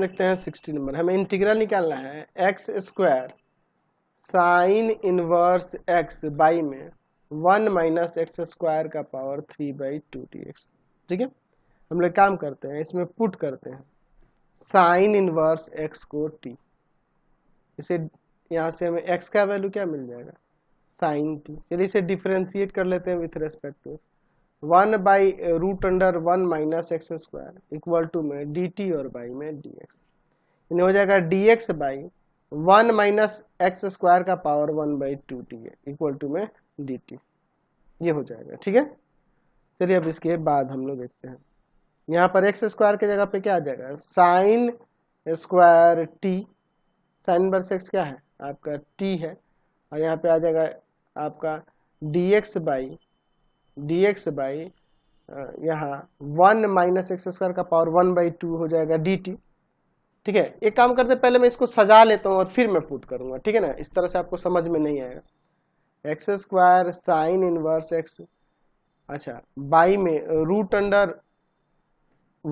question देखते हैं sixty number हमें इंटीग्रल निकालना है x square sine inverse x by में वन माइनस एक्स स्क्वायर का power three by two d x ठीक है हम लोग काम करते हैं इसमें पुट करते हैं साइन इनवर्स एक्स को टी इसे यहाँ से हमें एक्स का वैल्यू क्या मिल जाएगा साइन टी चलिए इसे डिफ्रेंशिएट कर लेते हैं with respect to one by root under one minus x square equal to में डी टी और बाई में डी एक्स यानी हो जाएगा d x by one minus x square का power one by two t equal to में d t ये हो जाएगा ठीक है चलिए अब इसके बाद हम लोग देखते हैं यहाँ पर एक्स स्क्वायर की जगह पे क्या आ जाएगा sine square t sine verse x क्या है आपका टी है और यहाँ पे आ जाएगा आपका d x by d x by यहाँ वन माइनस एक्स स्क्वायर का पावर वन बाई टू हो जाएगा डी टी ठीक है एक काम करते पहले मैं इसको सजा लेता हूँ और फिर मैं पुट करूँगा ठीक है ना इस तरह से आपको समझ में नहीं आएगा x square sine inverse x अच्छा बाई में root under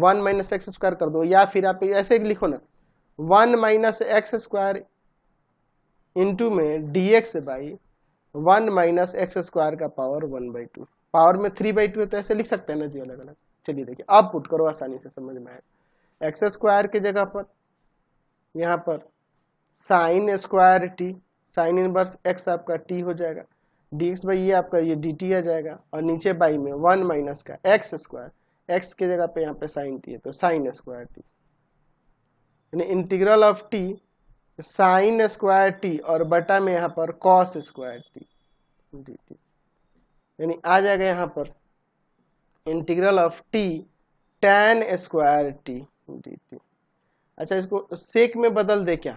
one minus x square कर दो या फिर आप ऐसे लिखो ना one minus x square into में d x by one minus x square का power one by two power में थ्री बाई टू है तो ऐसे लिख सकते हैं ना जी अलग अलग चलिए देखिए आप पुट करो आसानी से समझ में आएगा एक्स स्क्वायर की जगह पर यहाँ पर sine square t sine inverse x आपका टी हो जाएगा डी एक्स बाई ये आपका ये डी टी आ जाएगा और नीचे बाई में वन माइनस का एक्स स्क्वायर एक्स की जगह पे यहाँ पे साइन टी है तो साइन स्क्वायर टी यानी integral of t sine square t और बटा में यहाँ पर कॉस स्क्वायर टी जी यानी आ जाएगा यहाँ पर integral of t tan square t d t अच्छा इसको सेक में बदल दे क्या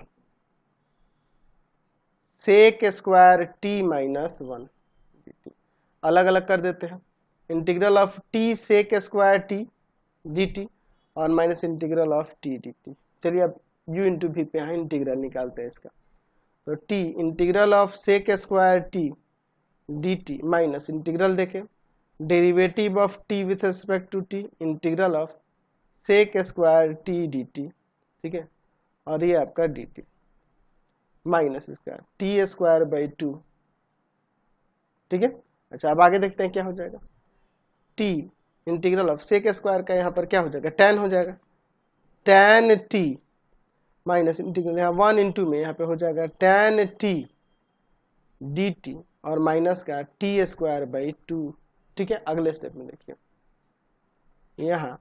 sec square t minus one d t अलग अलग कर देते हैं integral of t sec square t d t और minus integral of t d t चलिए अब यू इंटू भी पे यहाँ इंटीग्रल निकालते हैं इसका तो t integral of sec square t d t minus integral देखें derivative of t with respect to t integral of sec square t d t ठीक है और ये आपका डी टी माइनस इसका टी स्क्वायर बाई टू ठीक है अच्छा अब आगे देखते हैं क्या हो जाएगा t integral of sec square का यहाँ पर क्या हो जाएगा टेन हो जाएगा टेन टी माइनस इंटीग्रल यहाँ वन इंटू में यहाँ पे हो जाएगा टेन टी डी टी और माइनस का टी स्क्वायर बाई टू ठीक है अगले स्टेप में देखिए यहाँ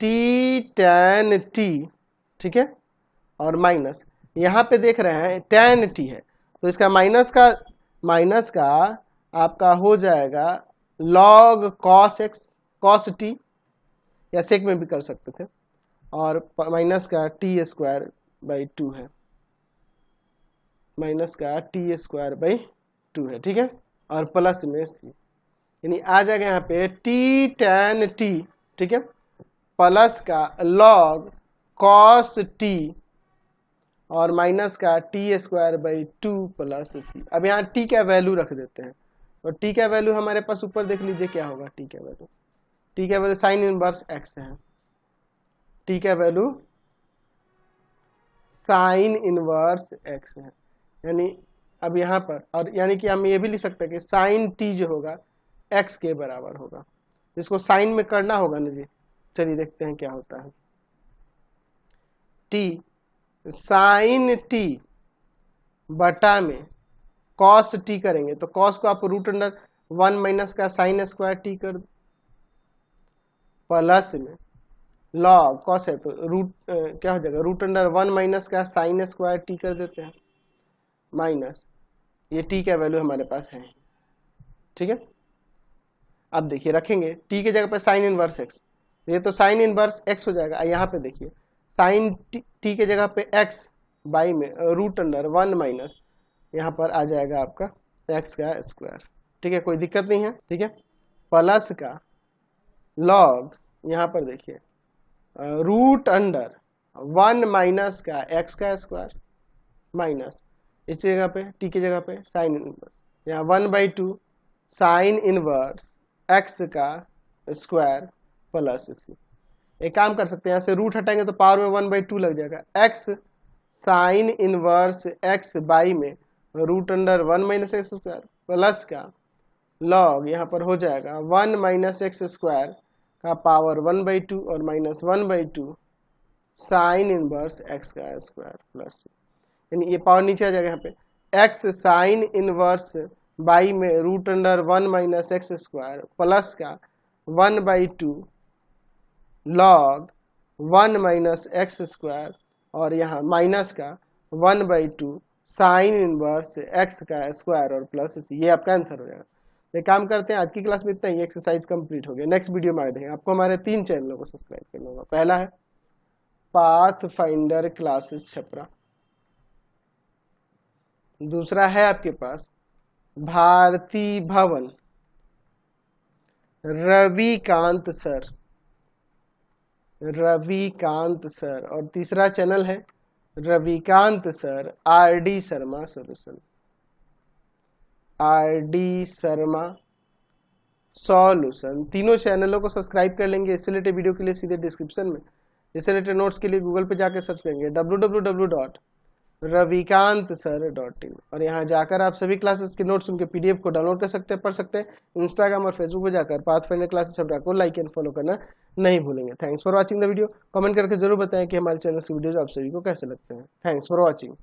टी टेन टी ठीक है और माइनस यहाँ पे देख रहे हैं टेन टी है तो इसका माइनस का माइनस का आपका हो जाएगा log cos x cos t या सेक में भी कर सकते थे और माइनस का टी स्क्वायर बाई टू है माइनस का टी स्क्वायर बाई टू है ठीक है और प्लस में सी यानी आ जाएगा यहाँ पे टी टेन टी ठीक है प्लस का लॉग कॉस टी और माइनस का t square by two plus c अब यहाँ टी का वैल्यू रख देते हैं और टी का वैल्यू हमारे पास ऊपर देख लीजिए क्या होगा टी का वैल्यू टी का वैल्यू साइन इनवर्स एक्स है टी का वैल्यू साइन इनवर्स एक्स है यानी अब यहाँ पर और यानी कि हम ये भी लिख सकते हैं कि साइन टी जो होगा एक्स के बराबर होगा जिसको साइन में करना होगा ना जी चलिए देखते हैं क्या होता है टी साइन टी बटा में कॉस टी करेंगे तो कॉस को आप रूट अंडर वन माइनस का साइन स्क्वायर टी कर प्लस में लॉग कॉस है तो रूट क्या हो जाएगा रूट अंडर वन माइनस का साइन स्क्वायर टी कर देते हैं माइनस ये टी का वैल्यू हमारे पास है ठीक है अब देखिए रखेंगे टी के जगह पर साइन इनवर्स एक्स ये तो साइन इनवर्स एक्स हो जाएगा यहाँ पे देखिए साइन टी के जगह पे एक्स बाई में रूट अंडर वन माइनस यहाँ पर आ जाएगा आपका एक्स का स्क्वायर ठीक है कोई दिक्कत नहीं है ठीक है प्लस का लॉग यहाँ पर देखिए रूट अंडर वन माइनस का एक्स का स्क्वायर माइनस इस जगह पे टी की जगह पे साइन इनवर्स यहाँ one by two sine inverse x का स्क्वायर प्लस सी एक काम कर सकते हैं यहाँ से रूट हटाएंगे तो पावर में वन बाई टू लग जाएगा x sine inverse x by में root under one minus x square plus का लॉग यहाँ पर हो जाएगा वन माइनस एक्स स्क्वायर का पावर वन बाई टू और minus one by two sine inverse x का स्क्वायर प्लस सी यानी ये पावर नीचे आ जाएगा यहाँ पे एक्स साइन इनवर्स बाई में root under one minus x square plus का one by two log one minus x square और यहाँ माइनस का one by two sine inverse x का स्क्वायर और प्लस ये आपका आंसर हो जाएगा ये काम करते हैं आज की क्लास में इतना ही एक्सरसाइज कंप्लीट हो गया नेक्स्ट वीडियो में आए देखें आपको हमारे तीन चैनलों को सब्सक्राइब करना होगा पहला है पाथ फाइंडर क्लासेस छपरा दूसरा है आपके पास भारती भवन रविकांत सर रविकांत सर और तीसरा चैनल है Ravikant sir R D Sharma solution R D Sharma solution तीनों चैनलों को सब्सक्राइब कर लेंगे इससे रिलेटेड वीडियो के लिए सीधे डिस्क्रिप्शन में इससे रिलेटेड नोट्स के लिए गूगल पे जाकर सर्च करेंगे W W W dot Ravikant sir dot in और यहाँ जाकर आप सभी क्लासेस के नोट्स उनके पीडीएफ को डाउनलोड कर सकते हैं पढ़ सकते हैं इंस्टाग्राम और फेसबुक पर जाकर पाथ फाइनल क्लासेस को लाइक एंड फॉलो करना नहीं भूलेंगे thanks for watching the video comment करके जरूर बताएं कि हमारे चैनल की वीडियोज आप सभी को कैसे लगते हैं थैंक्स फॉर वॉचिंग